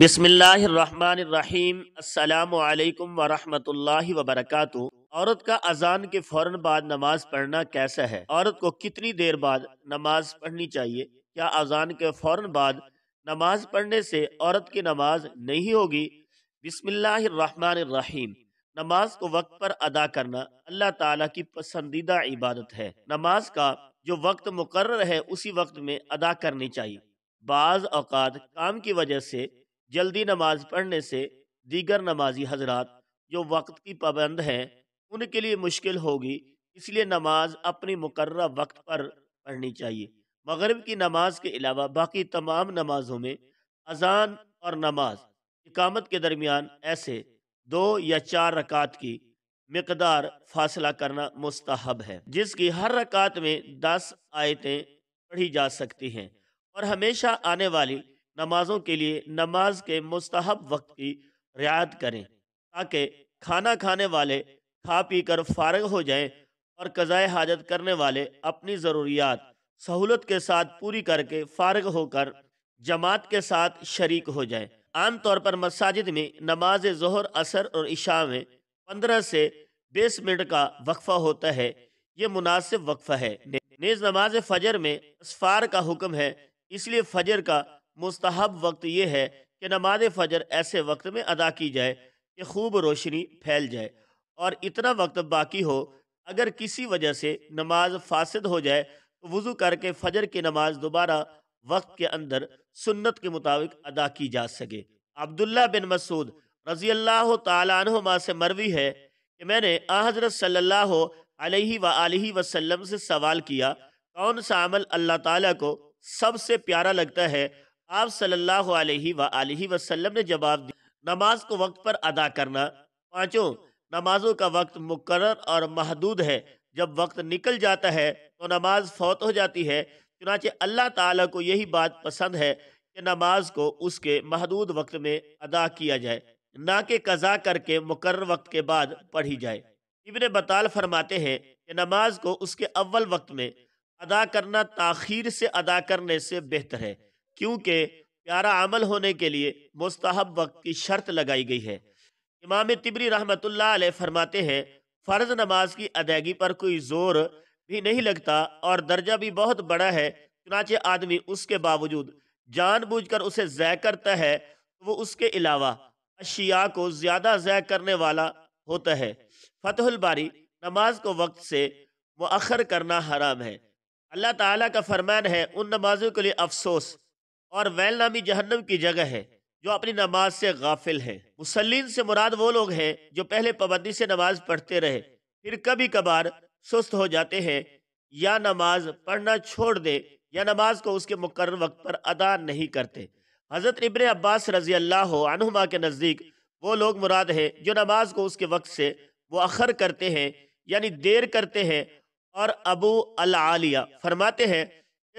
बिसमीम अल्लाम वरहमतुल्लाहि वबरकातु औरत का अजान के फौरन बाद नमाज पढ़ना कैसा है औरत को कितनी देर बाद नमाज पढ़नी चाहिए क्या अजान के फौरन बाद नमाज पढ़ने से औरत की नमाज नहीं होगी बिसमीम नमाज को वक्त पर अदा करना अल्लाह ताला की पसंदीदा इबादत है नमाज का जो वक्त मुकर है उसी वक्त में अदा करनी चाहिए बाज़ अवत काम की वजह से जल्दी नमाज पढ़ने से दीगर नमाजी हजरात जो वक्त की पाबंद हैं उनके लिए मुश्किल होगी इसलिए नमाज अपनी मुकर वक्त पर पढ़नी चाहिए मगरब की नमाज के अलावा बाकी तमाम नमाजों में अजान और नमाज इकामत के दरमियान ऐसे दो या चार रकात की मकदार फासला करना मुस्तहब है जिसकी हर रकात में दस आयतें पढ़ी जा सकती हैं और हमेशा आने वाली नमाज़ों के लिए नमाज के मुस्तहब वक्त की रियायत करें ताकि खाना खाने वाले खा पी कर फारग हो जाएं और कज़ाय हाजत करने वाले अपनी ज़रूरियात सहूलत के साथ पूरी करके फारग होकर जमात के साथ शरीक हो जाए आमतौर पर मसाजिद में नमाज जहर असर और इशा में पंद्रह से बीस मिनट का वक्फा होता है ये मुनासिब वक्फा है नेज नमाज फजर में असफार का हुक्म है इसलिए फजर का मुस्तहब वक्त यह है कि नमाज फ़जर ऐसे वक्त में अदा की जाए कि खूब रोशनी फैल जाए और इतना वक्त बाकी हो अगर किसी वजह से नमाज फासद हो जाए तो वज़ू करके फ़जर की नमाज दोबारा वक्त के अंदर सुन्नत के मुताबिक अदा की जा सके अब्दुल्ला बिन मसूद रज़ी अल्लाह तुमा से मरवी है कि मैंने हज़रत सल्ला अलैहि वसल्लम से सवाल किया कौन सा अमल अल्लाह ताला को सबसे प्यारा लगता है आप सल्लल्लाहु अलैहि सल्ला वसल्लम ने जवाब दिया नमाज को वक्त पर अदा करना पाँचों नमाजों का वक्त मुकर और महदूद है जब वक्त निकल जाता है तो नमाज फौत हो जाती है चुनाचे अल्लाह ताला को यही बात पसंद है कि नमाज को उसके महदूद वक्त में अदा किया जाए ना कि कज़ा करके मुकर वक्त के बाद पढ़ी जाए इबन बताल फरमाते हैं कि नमाज को उसके अव्वल वक्त में अदा करना ताखीर से अदा करने से बेहतर है क्योंकि प्यारा अमल होने के लिए मुस्तहब वक्त की शर्त लगाई गई है इमाम तिबरी रहमत फरमाते हैं फ़र्ज़ नमाज की अदायगी पर कोई ज़ोर भी नहीं लगता और दर्जा भी बहुत बड़ा है चुनाचे आदमी उसके बावजूद जानबूझकर उसे ज़य करता है तो वो उसके अलावा अशिया को ज़्यादा ज़य करने वाला होता है फतहुलबारी नमाज को वक्त से मखर करना हराम है अल्लाह ताला का फरमान है उन नमाजों के लिए अफसोस और वैल नामी जहन्नम की जगह है जो अपनी नमाज से गाफिल है मुसलिन से मुराद वो लोग हैं जो पहले पाबंदी से नमाज पढ़ते रहे फिर कभी कभार सुस्त हो जाते हैं या नमाज पढ़ना छोड़ दे या नमाज को उसके मुकर वक्त पर अदा नहीं करते हज़रत इब्र अब्बास रजी अल्लाह अनुमा के नज़दीक वो लोग मुराद हैं जो नमाज को उसके वक्त से वखर करते हैं यानी देर करते हैं और अबू अल आलिया फरमाते हैं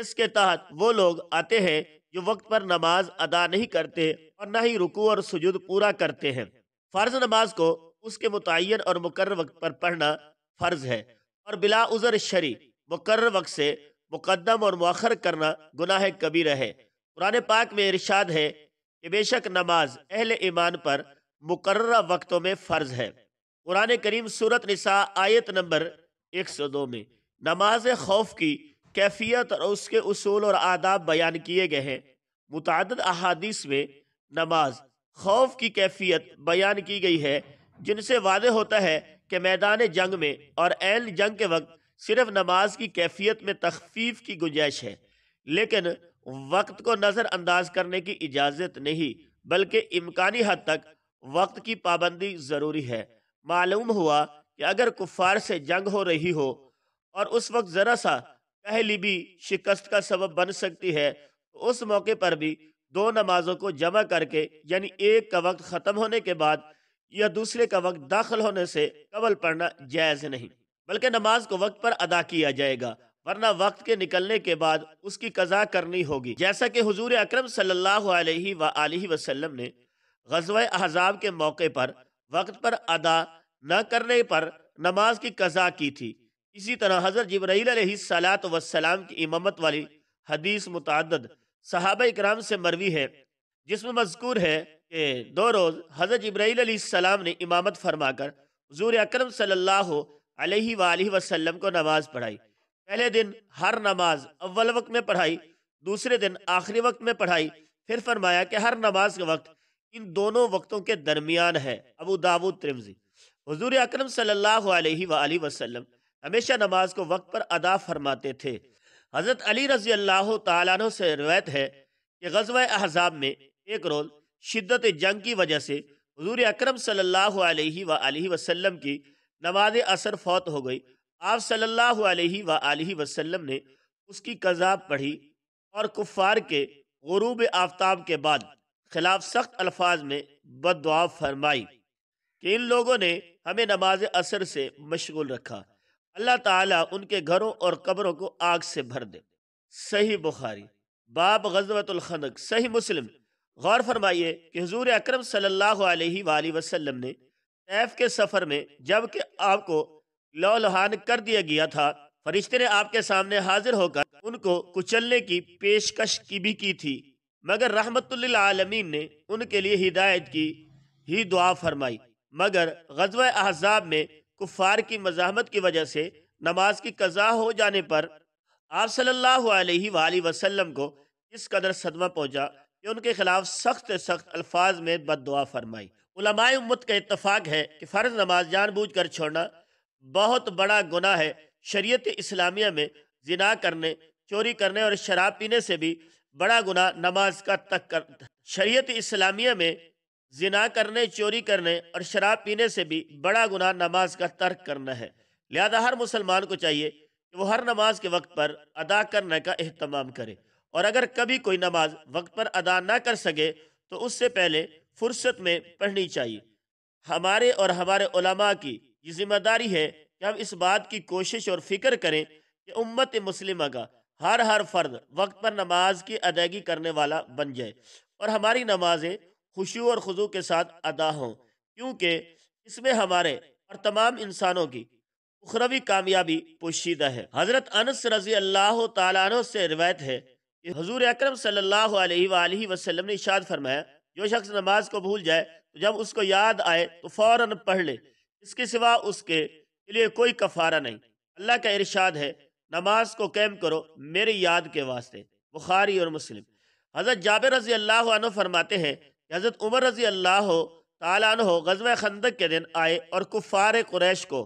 इसके तहत वो लोग आते हैं जो वक्त पर नमाज अदा नहीं करते और ना ही रुकू और सजुद पूरा करते हैं फ़र्ज नमाज को उसके मुतन और मुकर वक्त पर पढ़ना फ़र्ज है और बिला उज़र शरी मुकर वक्त से मुकदम और मौखर करना गुनाह कबीर है कुरान पाक में इरशाद है कि बेशक नमाज अहल ईमान पर मुकर वक्तों में फ़र्ज है कुरान करीम सूरत निसा आयत नंबर एक सौ दो में नमाज खौफ की कैफियत और उसके असूल और आदाब बयान किए गए हैं मुतद अहादीस में नमाज खौफ की कैफियत बयान की गई है जिनसे वाद होता है कि मैदान जंग में और एन जंग के वक्त सिर्फ नमाज की कैफियत में तखफीफ की गुंजाइश है लेकिन वक्त को नज़रअंदाज करने की इजाज़त नहीं बल्कि इम्कानी हद तक वक्त की पाबंदी ज़रूरी है मालूम हुआ कि अगर कुफार से जंग हो रही हो और उस वक्त ज़रा सा पहली भी शिकस्त का सबब बन सकती है तो उस मौके पर भी दो नमाजों को जमा करके यानी एक का वक्त ख़त्म होने के बाद या दूसरे का वक्त दाखिल होने से कबल पढ़ना जायज़ नहीं बल्कि नमाज को वक्त पर अदा किया जाएगा वरना वक्त के निकलने के बाद उसकी कजा करनी होगी जैसा कि हजूर अक्रम सल्लल्लाहु अलैहि व वसल्लम ने गजवा अहजाब के मौके पर वक्त पर अदा न करने पर नमाज की कजा की थी इसी तरह हज़रत जबराईल सलात वसलाम की इमामत वाली हदीस मुतद सहाब कराम से मरवी है जिसमें मजकूर है कि दो रोज़ हज़रत जबराईल सलाम ने इमामत कर हजूर अक्रम सल्लाम को नमाज पढ़ाई पहले दिन हर नमाज अव्वल वक्त में पढ़ाई दूसरे दिन आखिरी वक्त में पढ़ाई फिर फरमाया कि हर नमाज का वक्त इन दोनों वक्तों के दरमियान है अबू दाऊद त्रिमजी हजूर अक्रम सल्ला वसलम हमेशा नमाज को वक्त पर अदा फरमाते थे हज़रत अली रजी अल्लाह तु से रवायत है कि गजब अहजाब में एक रोल शिद्दत जंग की वजह से हजूर अक्रम सम की नमाज असर फौत हो गई आप सल्लल्लाहु वसलम ने उसकी कजाब पढ़ी और कुफार के गरूब आफ्ताब के बाद खिलाफ सख्त अल्फाज में बदवा फरमाई कि इन लोगों ने हमें नमाज असर से मशगूल रखा अल्लाह ताला उनके घरों और कब्रों को आग से भर दे सही बुखारी बाब गजवतुल गजवतुलखनक सही मुस्लिम गौर फरमाइए कि हजूर अक्रम सल्लल्लाहु अलैहि वसल्लम ने तैफ के सफ़र में जबकि आपको लौलहान कर दिया गया था फरिश्ते ने आपके सामने हाजिर होकर उनको कुचलने की पेशकश की भी की थी मगर रहमतमीन ने उनके लिए हिदायत की ही दुआ फरमाई मगर गजब अहजाब में कुफार की मजामत की वजह से नमाज की कज़ा हो जाने पर आप सल्लल्लाहु अलैहि सल्ला वसल्लम को इस कदर सदमा पहुंचा कि उनके खिलाफ सख्त सख्त अल्फाज में बद दुआ फरमाई उलमाए उम्मत का इतफाक है कि फ़र्ज नमाज जानबूझ कर छोड़ना बहुत बड़ा गुना है शरीयत इस्लामिया में जिना करने चोरी करने और शराब पीने से भी बड़ा गुना नमाज का तक कर शरीयत इस्लामिया में जिना करने चोरी करने और शराब पीने से भी बड़ा गुना नमाज का तर्क करना है लिहाजा हर मुसलमान को चाहिए कि वो हर नमाज के वक्त पर अदा करने का अहतमाम करे और अगर कभी कोई नमाज वक्त पर अदा ना कर सके तो उससे पहले फुर्सत में पढ़नी चाहिए हमारे और हमारे उलमा की ये जिम्मेदारी है कि हम इस बात की कोशिश और फिक्र करें कि उम्मत मुस्लिम का हर हर फर्द वक्त पर नमाज की अदायगी करने वाला बन जाए और हमारी नमाजें खुशी और खुजू के साथ अदा हों क्योंकि इसमें हमारे और तमाम इंसानों की उखरवी कामयाबी पोशीदा है हज़रत अनस रजी अल्लाह तु से रिवायत है कि हजूर अक्रम वसल्लम ने इशाद फरमाया जो शख्स नमाज को भूल जाए तो जब उसको याद आए तो फ़ौर पढ़ ले इसके सिवा उसके लिए कोई कफारा नहीं अल्लाह का इरशाद है नमाज को कैम करो मेरी याद के वास्ते बुखारी और मुस्लिम हज़रत जाबिर रजी अल्लाह फरमाते हैं हज़रत उमर रज़ी अल्लाह तालन हो गजब खंदक के दिन आए और कुफ़ार कुरैश को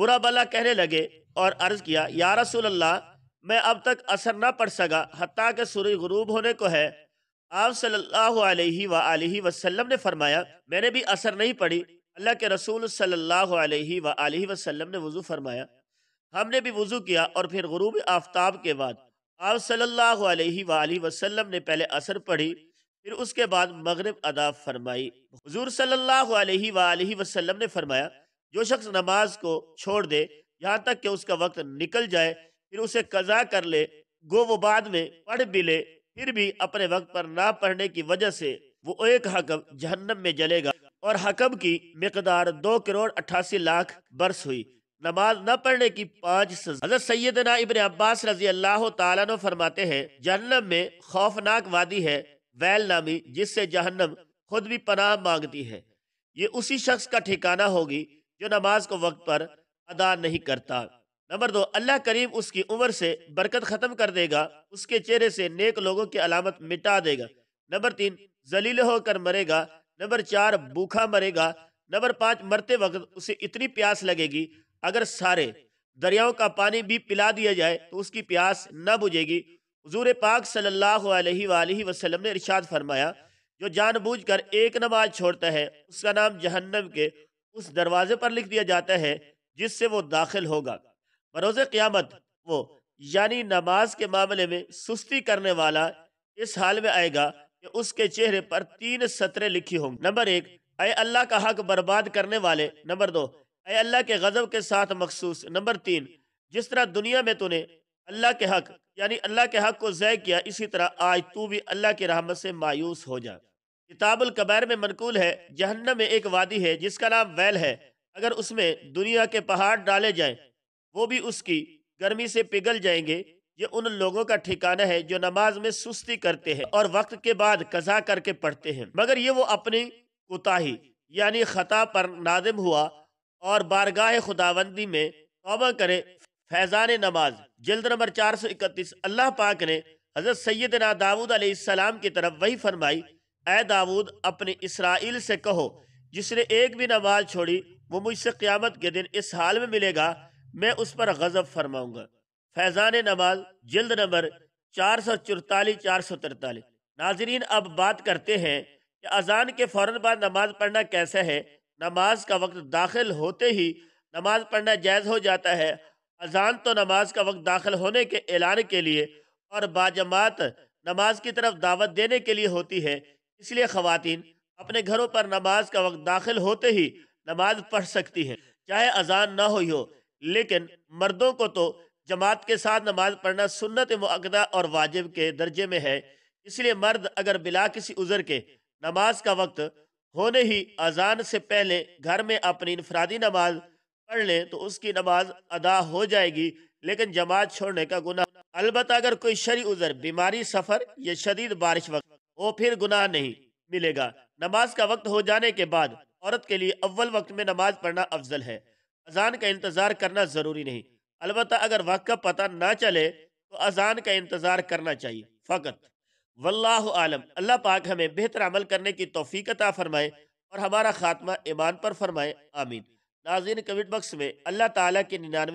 बुरा भला कहने लगे और अर्ज़ किया या रसूल अल्लाह मैं अब तक असर ना पड़ सका हती के सूर्य गरूब होने को है आप सल्लल्लाहु अलैहि सल्ला वसल्लम ने फरमाया मैंने भी असर नहीं पड़ी अल्लाह के रसूल सल्लल्लाहु अलैहि वसल्लम ने वज़ू फरमाया हमने भी वज़ू किया और फिर गरूब आफ्ताब के बाद आप सल्लल्लाहु अलैहि वसल्लम ने पहले असर पढ़ी फिर उसके बाद मगरब अदा फरमाई हजूर सल्लल्लाहु ने फरमाया जो शख्स नमाज को छोड़ दे यहाँ तक कि उसका वक्त निकल जाए फिर उसे कज़ा कर ले गो वो बाद में पढ़ भी ले फिर भी अपने वक्त पर ना पढ़ने की वजह से वो एक हकम जहन्नम में जलेगा और हकम की मकदार दो करोड़ अट्ठासी लाख बरस हुई नमाज न पढ़ने की पाँच हजरत सैदना इबन अब्बास रजी अल्लाह तला फरमाते हैं जहन्नम में खौफनाक वादी है वैल नामी जिससे जहन्नम खुद भी पनाह मांगती है ये उसी शख्स का ठिकाना होगी जो नमाज को वक्त पर अदा नहीं करता नंबर दो अल्लाह करीम उसकी उम्र से बरकत ख़त्म कर देगा उसके चेहरे से नेक लोगों की अलामत मिटा देगा नंबर तीन जलील होकर मरेगा नंबर चार भूखा मरेगा नंबर पाँच मरते वक्त उसे इतनी प्यास लगेगी अगर सारे दरियाओं का पानी भी पिला दिया जाए तो उसकी प्यास न बुझेगी हजूर पाक सल्ला वसलम ने इर्शाद फरमाया जो जानबूझ कर एक नमाज छोड़ता है उसका नाम जहन्नम के उस दरवाजे पर लिख दिया जाता है जिससे वो दाखिल होगा बरोज़ क़्यामत वो यानी नमाज के मामले में सुस्ती करने वाला इस हाल में आएगा कि उसके चेहरे पर तीन सतरे लिखी होंगी नंबर एक अय अल्लाह का हक बर्बाद करने वाले नंबर दो अय अल्लाह के गज़ब के साथ मखसूस नंबर तीन जिस तरह दुनिया में तूने अल्लाह के हक यानी अल्लाह के हक को ज़य किया इसी तरह आज तू भी अल्लाह की रहमत से मायूस हो जा किताबुल कबैर में मनकूल है जहन्नम में एक वादी है जिसका नाम वैल है अगर उसमें दुनिया के पहाड़ डाले जाए वो भी उसकी गर्मी से पिघल जाएंगे ये उन लोगों का ठिकाना है जो नमाज में सुस्ती करते हैं और वक्त के बाद कजा करके पढ़ते हैं मगर ये वो अपनी कोताही यानी ख़ता पर नादिम हुआ और बारगाह खुदाबंदी में तोबा करे फैज़ान नमाज जल्द नंबर चार सौ इकतीस अल्लाह पाक ने हज़रत सैदना दाऊद आसमाम की तरफ वही फरमाई ए दाऊद अपने इसराइल से कहो जिसने एक भी नमाज छोड़ी वो मुझसे क़्यामत के दिन इस हाल में मिलेगा मैं उस पर गज़ब फरमाऊँगा फैज़ान नमाज जल्द नंबर चार सौ चौतालीस चार सौ तिरतालीस नाजरीन अब बात करते हैं कि अजान के फ़ौर बाद नमाज पढ़ना कैसा है नमाज का वक्त दाखिल होते ही नमाज पढ़ना जायज़ हो जाता है अजान तो नमाज का वक्त दाखिल होने के ऐलान के लिए और बाजमात नमाज की तरफ दावत देने के लिए होती है इसलिए खातन अपने घरों पर नमाज का वक्त दाखिल होते ही नमाज पढ़ सकती हैं चाहे अजान ना हुई हो लेकिन मर्दों को तो जमात के साथ नमाज पढ़ना सुन्नत मकदा और वाजिब के दर्जे में है इसलिए मर्द अगर बिला किसी उज़र के नमाज का वक्त होने ही अजान से पहले घर में अपनी इनफरादी नमाज पढ़ ले तो उसकी नमाज अदा हो जाएगी लेकिन जमात छोड़ने का गुना अलबत् अगर कोई शरी उजर बीमारी सफ़र या शदीद बारिश वक्त हो फिर गुनाह नहीं मिलेगा नमाज का वक्त हो जाने के बाद औरत के लिए अव्वल वक्त में नमाज पढ़ना अफजल है अजान का इंतज़ार करना ज़रूरी नहीं अलबत् अगर वक्त का पता ना चले तो अजान का इंतज़ार करना चाहिए फ़कत वल्लाह आलम अल्लाह पाक हमें बेहतर अमल करने की तोफीकता फ़रमाए और हमारा ख़ात्मा ईमान पर फरमाए आमीन नाजीन कमेंट बक्स में अल्लाह ताला के निन्यानवे